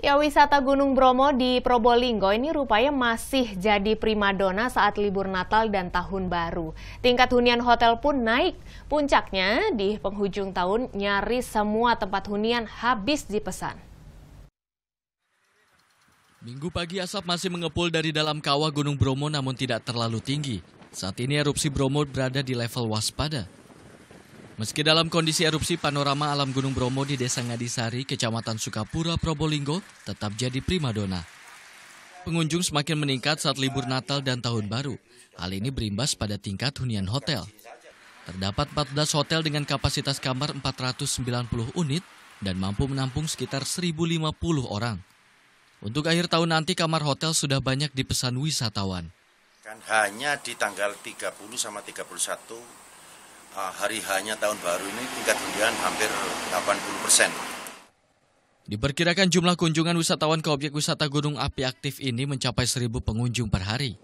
Ya, wisata Gunung Bromo di Probolinggo ini rupanya masih jadi primadona saat libur Natal dan Tahun Baru. Tingkat hunian hotel pun naik. Puncaknya di penghujung tahun nyaris semua tempat hunian habis dipesan. Minggu pagi asap masih mengepul dari dalam kawah Gunung Bromo namun tidak terlalu tinggi. Saat ini erupsi Bromo berada di level waspada. Meski dalam kondisi erupsi, panorama alam Gunung Bromo di Desa Ngadisari, Kecamatan Sukapura, Probolinggo tetap jadi primadona. Pengunjung semakin meningkat saat libur Natal dan Tahun Baru. Hal ini berimbas pada tingkat hunian hotel. Terdapat 14 hotel dengan kapasitas kamar 490 unit dan mampu menampung sekitar 1.050 orang. Untuk akhir tahun nanti kamar hotel sudah banyak dipesan wisatawan. Kan hanya di tanggal 30 sama 31 Ah, hari hanya tahun baru ini tingkat kunjungan hampir 80 persen. Diperkirakan jumlah kunjungan wisatawan ke objek wisata Gunung Api aktif ini mencapai 1000 pengunjung per hari.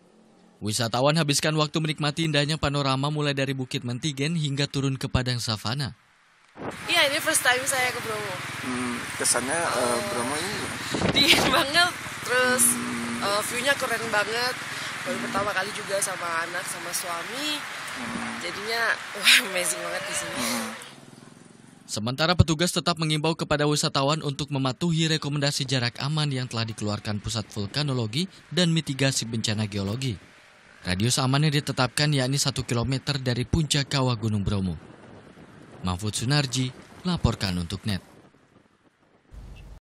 Wisatawan habiskan waktu menikmati indahnya panorama mulai dari Bukit Mentigen hingga turun ke padang savana. Iya, ini first time saya ke Bromo. Hmm, kesannya uh, Bromo ini dingin banget, terus uh, view-nya keren banget baru pertama kali juga sama anak sama suami hmm. jadinya wah amazing banget di sini hmm. Sementara petugas tetap mengimbau kepada wisatawan untuk mematuhi rekomendasi jarak aman yang telah dikeluarkan Pusat Vulkanologi dan Mitigasi Bencana Geologi. Radius aman ditetapkan yakni 1 km dari puncak kawah Gunung Bromo. Mahfud Sunarji, laporkan untuk NET.